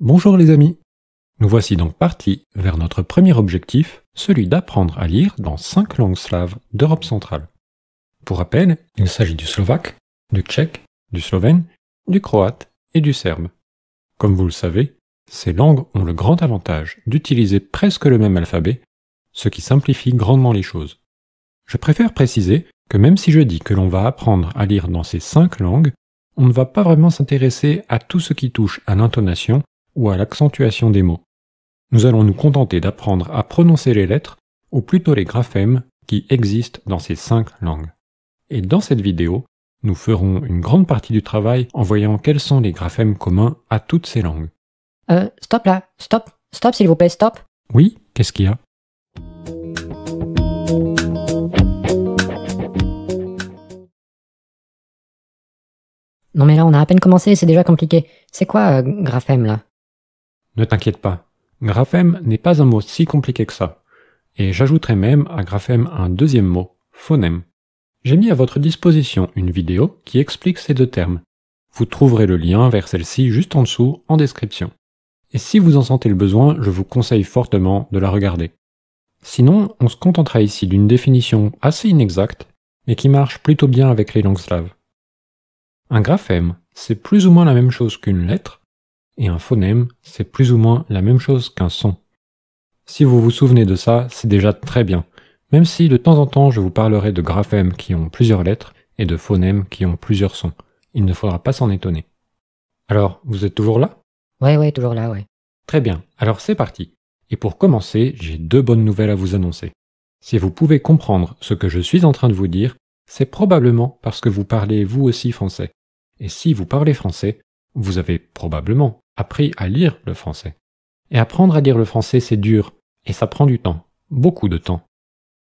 Bonjour les amis Nous voici donc partis vers notre premier objectif, celui d'apprendre à lire dans cinq langues slaves d'Europe centrale. Pour rappel, il s'agit du slovaque, du tchèque, du slovène, du croate et du serbe. Comme vous le savez, ces langues ont le grand avantage d'utiliser presque le même alphabet, ce qui simplifie grandement les choses. Je préfère préciser que même si je dis que l'on va apprendre à lire dans ces cinq langues, on ne va pas vraiment s'intéresser à tout ce qui touche à l'intonation ou à l'accentuation des mots. Nous allons nous contenter d'apprendre à prononcer les lettres, ou plutôt les graphèmes, qui existent dans ces cinq langues. Et dans cette vidéo, nous ferons une grande partie du travail en voyant quels sont les graphèmes communs à toutes ces langues. Euh, stop là, stop, stop s'il vous plaît, stop. Oui, qu'est-ce qu'il y a Non mais là, on a à peine commencé, c'est déjà compliqué. C'est quoi euh, graphème là ne t'inquiète pas, graphème n'est pas un mot si compliqué que ça. Et j'ajouterai même à graphème un deuxième mot, phonème. J'ai mis à votre disposition une vidéo qui explique ces deux termes. Vous trouverez le lien vers celle-ci juste en dessous en description. Et si vous en sentez le besoin, je vous conseille fortement de la regarder. Sinon, on se contentera ici d'une définition assez inexacte, mais qui marche plutôt bien avec les langues slaves. Un graphème, c'est plus ou moins la même chose qu'une lettre, et un phonème, c'est plus ou moins la même chose qu'un son. Si vous vous souvenez de ça, c'est déjà très bien, même si de temps en temps je vous parlerai de graphèmes qui ont plusieurs lettres et de phonèmes qui ont plusieurs sons. Il ne faudra pas s'en étonner. Alors, vous êtes toujours là Oui, oui, toujours là, ouais. Très bien, alors c'est parti. Et pour commencer, j'ai deux bonnes nouvelles à vous annoncer. Si vous pouvez comprendre ce que je suis en train de vous dire, c'est probablement parce que vous parlez vous aussi français. Et si vous parlez français, vous avez probablement appris à lire le français. Et apprendre à lire le français, c'est dur, et ça prend du temps, beaucoup de temps.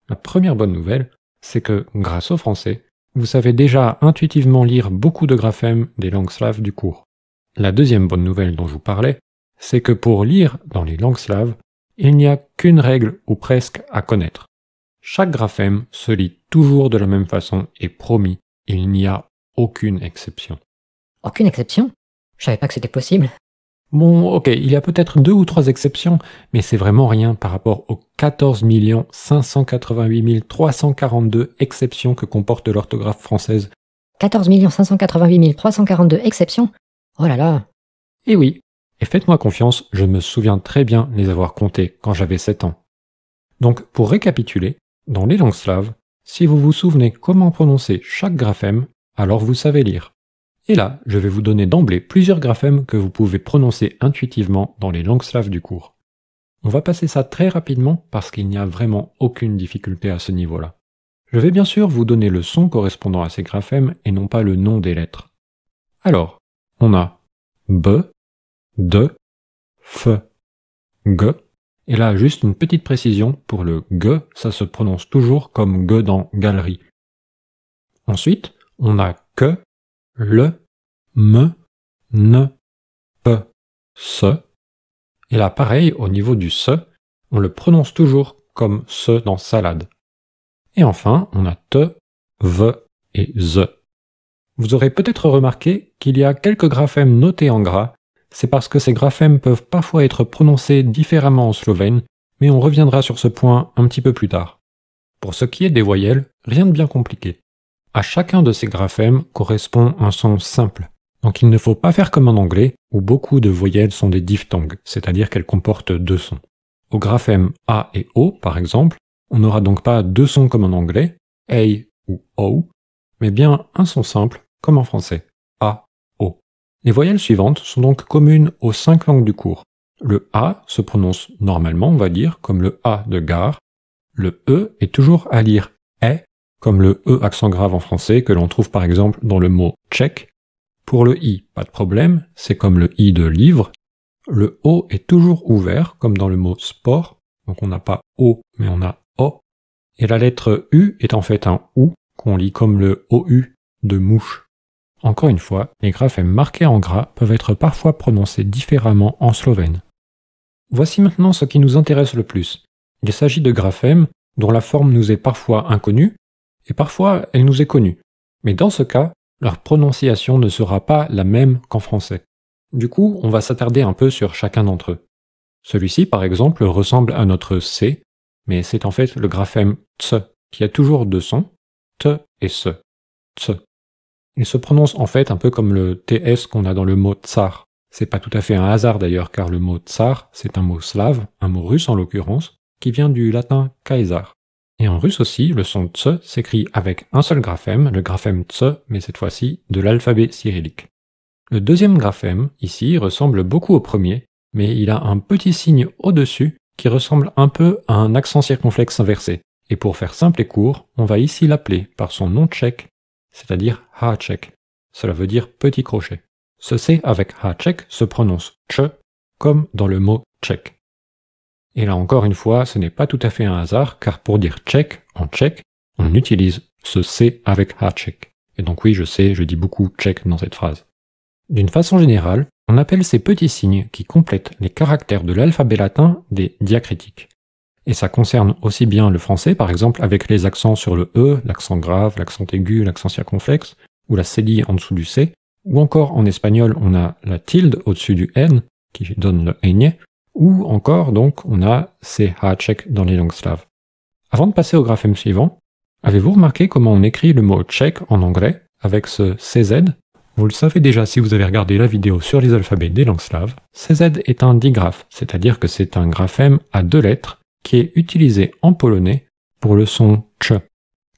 La première bonne nouvelle, c'est que, grâce au français, vous savez déjà intuitivement lire beaucoup de graphèmes des langues slaves du cours. La deuxième bonne nouvelle dont je vous parlais, c'est que pour lire dans les langues slaves, il n'y a qu'une règle ou presque à connaître. Chaque graphème se lit toujours de la même façon et promis, il n'y a aucune exception. Aucune exception je savais pas que c'était possible. Bon, ok, il y a peut-être deux ou trois exceptions, mais c'est vraiment rien par rapport aux 14 588 342 exceptions que comporte l'orthographe française. 14 588 342 exceptions Oh là là Eh oui, et faites-moi confiance, je me souviens très bien les avoir comptées quand j'avais 7 ans. Donc, pour récapituler, dans les langues slaves, si vous vous souvenez comment prononcer chaque graphème, alors vous savez lire. Et là, je vais vous donner d'emblée plusieurs graphèmes que vous pouvez prononcer intuitivement dans les langues slaves du cours. On va passer ça très rapidement parce qu'il n'y a vraiment aucune difficulté à ce niveau-là. Je vais bien sûr vous donner le son correspondant à ces graphèmes et non pas le nom des lettres. Alors, on a B, D, F, G, et là juste une petite précision, pour le G, ça se prononce toujours comme G dans galerie. Ensuite, on a que, le, me, ne, pe, se. Et là, pareil, au niveau du se, on le prononce toujours comme se dans salade. Et enfin, on a te, v » et ze. Vous aurez peut-être remarqué qu'il y a quelques graphèmes notés en gras. C'est parce que ces graphèmes peuvent parfois être prononcés différemment en slovène, mais on reviendra sur ce point un petit peu plus tard. Pour ce qui est des voyelles, rien de bien compliqué. À chacun de ces graphèmes correspond un son simple. Donc il ne faut pas faire comme en anglais, où beaucoup de voyelles sont des diphtongues, c'est-à-dire qu'elles comportent deux sons. Au graphème A et O, par exemple, on n'aura donc pas deux sons comme en anglais, A ou O, mais bien un son simple, comme en français, A, O. Les voyelles suivantes sont donc communes aux cinq langues du cours. Le A se prononce normalement, on va dire, comme le A de gare. Le E est toujours à lire E comme le E accent grave en français que l'on trouve par exemple dans le mot tchèque. Pour le I, pas de problème, c'est comme le I de livre. Le O est toujours ouvert, comme dans le mot sport, donc on n'a pas O, mais on a O. Et la lettre U est en fait un OU, qu'on lit comme le OU de mouche. Encore une fois, les graphèmes marqués en gras peuvent être parfois prononcés différemment en slovène. Voici maintenant ce qui nous intéresse le plus. Il s'agit de graphèmes dont la forme nous est parfois inconnue, et parfois elle nous est connue. Mais dans ce cas, leur prononciation ne sera pas la même qu'en français. Du coup, on va s'attarder un peu sur chacun d'entre eux. Celui-ci, par exemple, ressemble à notre C, mais c'est en fait le graphème ts qui a toujours deux sons, t et S. Il se prononce en fait un peu comme le ts qu'on a dans le mot tsar. C'est pas tout à fait un hasard d'ailleurs, car le mot tsar, c'est un mot slave, un mot russe en l'occurrence, qui vient du latin kaisar. Et en russe aussi, le son ts s'écrit avec un seul graphème, le graphème ts, mais cette fois-ci de l'alphabet cyrillique. Le deuxième graphème, ici, ressemble beaucoup au premier, mais il a un petit signe au-dessus qui ressemble un peu à un accent circonflexe inversé. Et pour faire simple et court, on va ici l'appeler par son nom tchèque, c'est-à-dire ha-tchèque. Cela veut dire petit crochet. Ce C avec ha-tchèque se prononce tch comme dans le mot tchèque. Et là encore une fois, ce n'est pas tout à fait un hasard, car pour dire tchèque en tchèque, on utilise ce C avec A tchèque. Et donc oui, je sais, je dis beaucoup tchèque dans cette phrase. D'une façon générale, on appelle ces petits signes qui complètent les caractères de l'alphabet latin des diacritiques. Et ça concerne aussi bien le français, par exemple, avec les accents sur le E, l'accent grave, l'accent aigu, l'accent circonflexe, ou la cédille en dessous du C, ou encore en espagnol, on a la tilde au-dessus du N, qui donne le ou encore donc on a ces dans les langues slaves. Avant de passer au graphème suivant, avez-vous remarqué comment on écrit le mot tchèque en anglais avec ce CZ Vous le savez déjà si vous avez regardé la vidéo sur les alphabets des langues slaves, CZ est un digraphe, c'est-à-dire que c'est un graphème à deux lettres qui est utilisé en polonais pour le son tch.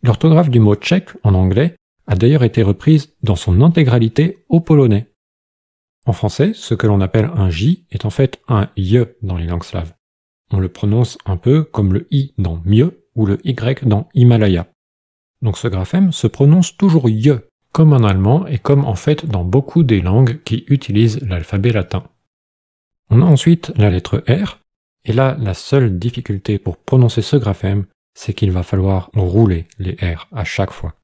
L'orthographe du mot tchèque en anglais a d'ailleurs été reprise dans son intégralité au polonais. En français, ce que l'on appelle un J est en fait un Y dans les langues slaves. On le prononce un peu comme le I dans mieux ou le Y dans Himalaya. Donc ce graphème se prononce toujours Y, comme en allemand et comme en fait dans beaucoup des langues qui utilisent l'alphabet latin. On a ensuite la lettre R, et là la seule difficulté pour prononcer ce graphème, c'est qu'il va falloir rouler les R à chaque fois.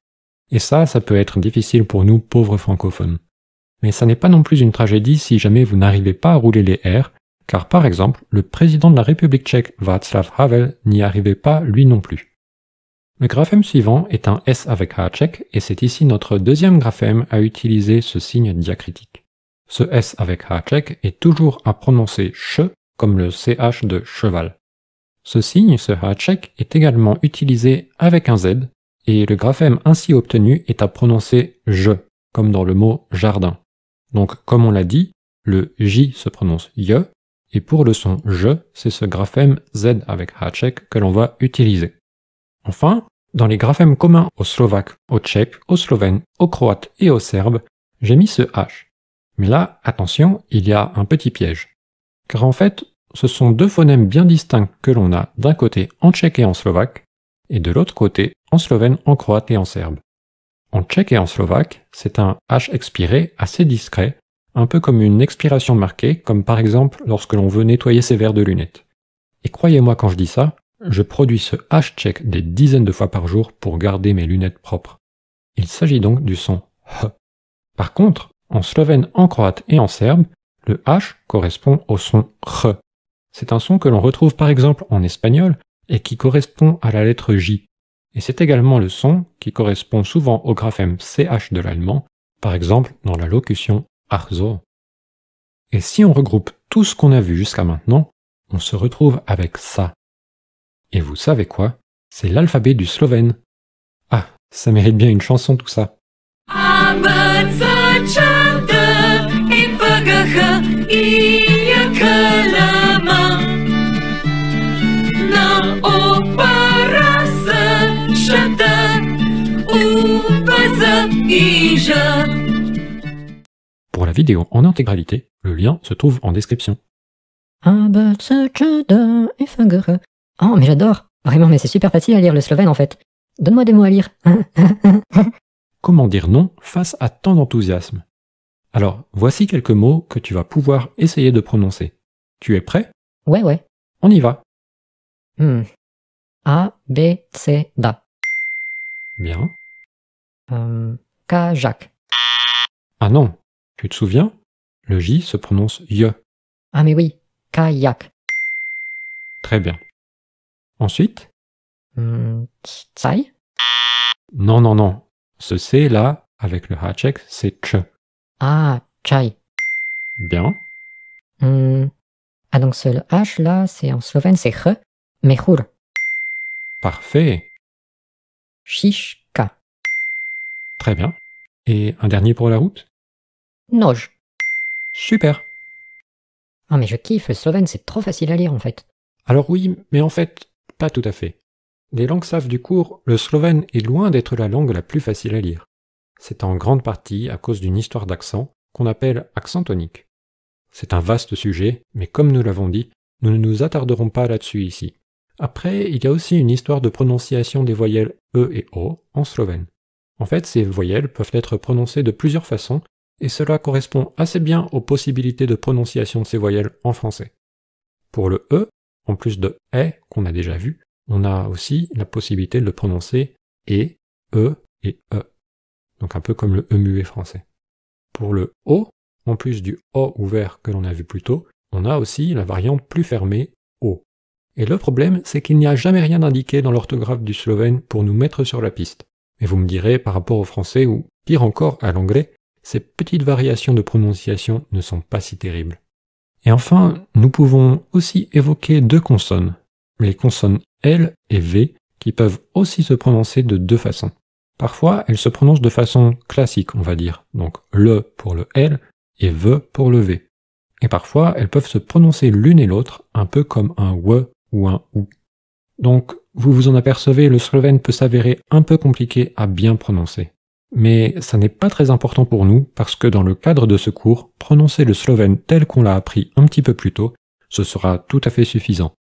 Et ça, ça peut être difficile pour nous pauvres francophones. Mais ça n'est pas non plus une tragédie si jamais vous n'arrivez pas à rouler les R, car par exemple, le président de la République tchèque Václav Havel n'y arrivait pas lui non plus. Le graphème suivant est un S avec A et c'est ici notre deuxième graphème à utiliser ce signe diacritique. Ce S avec A est toujours à prononcer CH comme le CH de cheval. Ce signe, ce A est également utilisé avec un Z, et le graphème ainsi obtenu est à prononcer je, comme dans le mot jardin. Donc, comme on l'a dit, le J se prononce Y, et pour le son JE, c'est ce graphème Z avec Hacek que l'on va utiliser. Enfin, dans les graphèmes communs au slovaque, au tchèque, au slovène, au croate et au serbe, j'ai mis ce H. Mais là, attention, il y a un petit piège. Car en fait, ce sont deux phonèmes bien distincts que l'on a d'un côté en tchèque et en slovaque, et de l'autre côté en slovène, en croate et en serbe. En tchèque et en slovaque, c'est un H expiré assez discret, un peu comme une expiration marquée, comme par exemple lorsque l'on veut nettoyer ses verres de lunettes. Et croyez-moi quand je dis ça, je produis ce H tchèque des dizaines de fois par jour pour garder mes lunettes propres. Il s'agit donc du son H. Par contre, en slovène, en croate et en serbe, le H correspond au son R. C'est un son que l'on retrouve par exemple en espagnol et qui correspond à la lettre J et c'est également le son qui correspond souvent au graphème CH de l'allemand, par exemple dans la locution arzo. Et si on regroupe tout ce qu'on a vu jusqu'à maintenant, on se retrouve avec ça. Et vous savez quoi C'est l'alphabet du slovène. Ah, ça mérite bien une chanson tout ça. Pour la vidéo en intégralité, le lien se trouve en description. Oh mais j'adore Vraiment mais c'est super facile à lire le slovène en fait. Donne-moi des mots à lire. Comment dire non face à tant d'enthousiasme Alors, voici quelques mots que tu vas pouvoir essayer de prononcer. Tu es prêt Ouais ouais. On y va. Hmm. A, B, C, DA. Bien. Euh, Kajak. Ah non, tu te souviens Le J se prononce Y. Ah mais oui, kayak. Très bien. Ensuite hmm, Non, non, non. Ce C là, avec le H, c'est ch. Ah, chai. Bien. Hmm. ah donc ce H là, c'est en slovène, c'est ch, mechur. Parfait. Shishka. Très bien. Et un dernier pour la route Noge. Super. Ah mais je kiffe, le Sloven, c'est trop facile à lire en fait. Alors oui, mais en fait, pas tout à fait. Les langues savent du cours, le slovène est loin d'être la langue la plus facile à lire. C'est en grande partie à cause d'une histoire d'accent qu'on appelle accent tonique. C'est un vaste sujet, mais comme nous l'avons dit, nous ne nous attarderons pas là-dessus ici. Après, il y a aussi une histoire de prononciation des voyelles E et O en slovène. En fait, ces voyelles peuvent être prononcées de plusieurs façons, et cela correspond assez bien aux possibilités de prononciation de ces voyelles en français. Pour le E, en plus de E qu'on a déjà vu, on a aussi la possibilité de le prononcer E, E et E. Donc un peu comme le E muet français. Pour le O, en plus du O ouvert que l'on a vu plus tôt, on a aussi la variante plus fermée O. Et le problème, c'est qu'il n'y a jamais rien d'indiqué dans l'orthographe du slovène pour nous mettre sur la piste. Mais vous me direz, par rapport au français ou, pire encore, à l'anglais, ces petites variations de prononciation ne sont pas si terribles. Et enfin, nous pouvons aussi évoquer deux consonnes, les consonnes L et V, qui peuvent aussi se prononcer de deux façons. Parfois, elles se prononcent de façon classique, on va dire, donc le pour le L et v pour le V. Et parfois, elles peuvent se prononcer l'une et l'autre, un peu comme un we ou un ou. Donc, vous vous en apercevez, le slovène peut s'avérer un peu compliqué à bien prononcer. Mais ça n'est pas très important pour nous parce que dans le cadre de ce cours, prononcer le slovène tel qu'on l'a appris un petit peu plus tôt, ce sera tout à fait suffisant.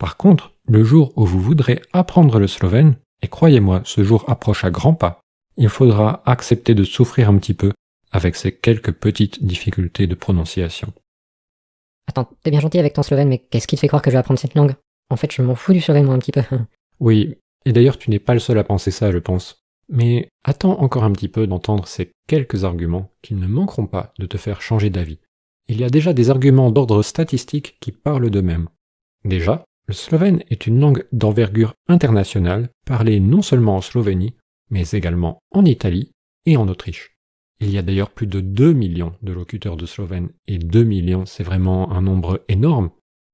Par contre, le jour où vous voudrez apprendre le slovène, et croyez-moi, ce jour approche à grands pas, il faudra accepter de souffrir un petit peu avec ces quelques petites difficultés de prononciation. Attends, t'es bien gentil avec ton slovène, mais qu'est-ce qui te fait croire que je vais apprendre cette langue En fait, je m'en fous du slovène, un petit peu. Oui, et d'ailleurs tu n'es pas le seul à penser ça, je pense. Mais attends encore un petit peu d'entendre ces quelques arguments qui ne manqueront pas de te faire changer d'avis. Il y a déjà des arguments d'ordre statistique qui parlent d'eux-mêmes. Déjà, le slovène est une langue d'envergure internationale parlée non seulement en Slovénie, mais également en Italie et en Autriche. Il y a d'ailleurs plus de 2 millions de locuteurs de slovène et 2 millions, c'est vraiment un nombre énorme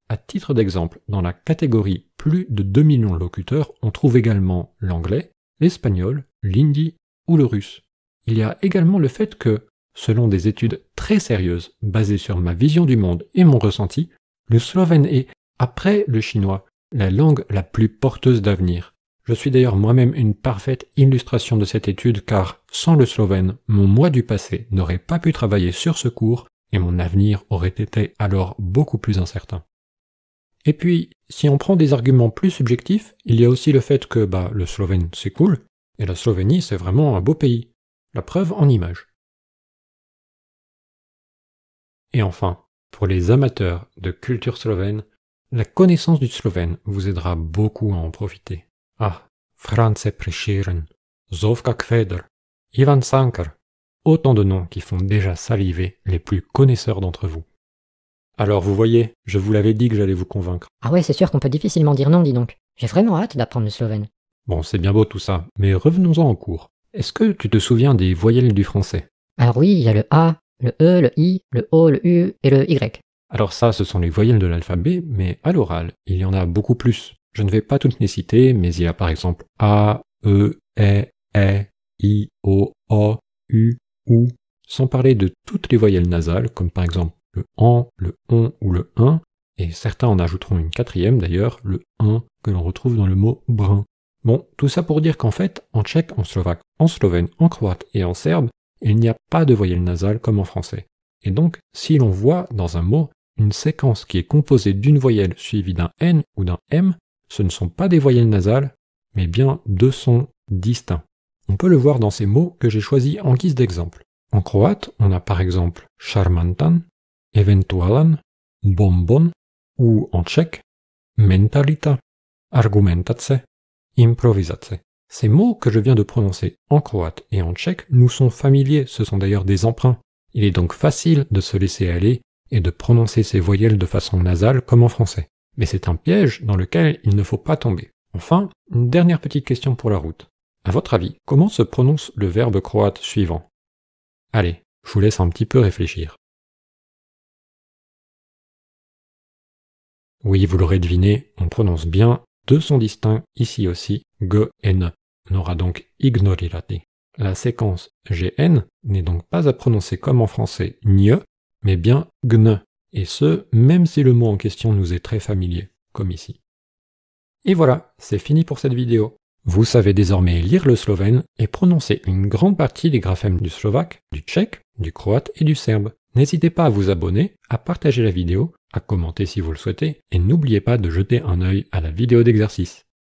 à titre d'exemple, dans la catégorie plus de 2 millions de locuteurs, on trouve également l'anglais, l'espagnol, l'hindi ou le russe. Il y a également le fait que, selon des études très sérieuses basées sur ma vision du monde et mon ressenti, le slovène est, après le chinois, la langue la plus porteuse d'avenir. Je suis d'ailleurs moi-même une parfaite illustration de cette étude car, sans le slovène, mon moi du passé n'aurait pas pu travailler sur ce cours et mon avenir aurait été alors beaucoup plus incertain. Et puis, si on prend des arguments plus subjectifs, il y a aussi le fait que bah, le Slovène, c'est cool, et la Slovénie, c'est vraiment un beau pays. La preuve en images. Et enfin, pour les amateurs de culture slovène, la connaissance du slovène vous aidera beaucoup à en profiter. Ah, France Precheren, Zovka Kveder, Ivan Sankar, autant de noms qui font déjà saliver les plus connaisseurs d'entre vous. Alors vous voyez, je vous l'avais dit que j'allais vous convaincre. Ah ouais, c'est sûr qu'on peut difficilement dire non, dis donc. J'ai vraiment hâte d'apprendre le slovène. Bon, c'est bien beau tout ça, mais revenons-en en cours. Est-ce que tu te souviens des voyelles du français Alors oui, il y a le A, le E, le I, le O, le U et le Y. Alors ça, ce sont les voyelles de l'alphabet, mais à l'oral, il y en a beaucoup plus. Je ne vais pas toutes les citer, mais il y a par exemple A, E, E, E, I, O, O, U, OU, sans parler de toutes les voyelles nasales, comme par exemple le en, le on ou le un, et certains en ajouteront une quatrième d'ailleurs, le un, que l'on retrouve dans le mot brun. Bon, tout ça pour dire qu'en fait, en tchèque, en slovaque, en slovène, en croate et en serbe, il n'y a pas de voyelle nasale comme en français. Et donc, si l'on voit dans un mot une séquence qui est composée d'une voyelle suivie d'un N ou d'un M, ce ne sont pas des voyelles nasales, mais bien deux sons distincts. On peut le voir dans ces mots que j'ai choisis en guise d'exemple. En croate, on a par exemple charmantan, Eventualan, bombon ou en tchèque mentalita, argumentace, improvisace. Ces mots que je viens de prononcer en croate et en tchèque nous sont familiers, ce sont d'ailleurs des emprunts. Il est donc facile de se laisser aller et de prononcer ces voyelles de façon nasale comme en français. Mais c'est un piège dans lequel il ne faut pas tomber. Enfin, une dernière petite question pour la route. À votre avis, comment se prononce le verbe croate suivant Allez, je vous laisse un petit peu réfléchir. Oui, vous l'aurez deviné, on prononce bien deux sons distincts ici aussi, G et N. On aura donc ignorirati. La séquence GN n'est donc pas à prononcer comme en français gne, mais bien gne, et ce, même si le mot en question nous est très familier, comme ici. Et voilà, c'est fini pour cette vidéo. Vous savez désormais lire le slovène et prononcer une grande partie des graphèmes du slovaque, du tchèque, du croate et du serbe. N'hésitez pas à vous abonner, à partager la vidéo à commenter si vous le souhaitez, et n'oubliez pas de jeter un œil à la vidéo d'exercice.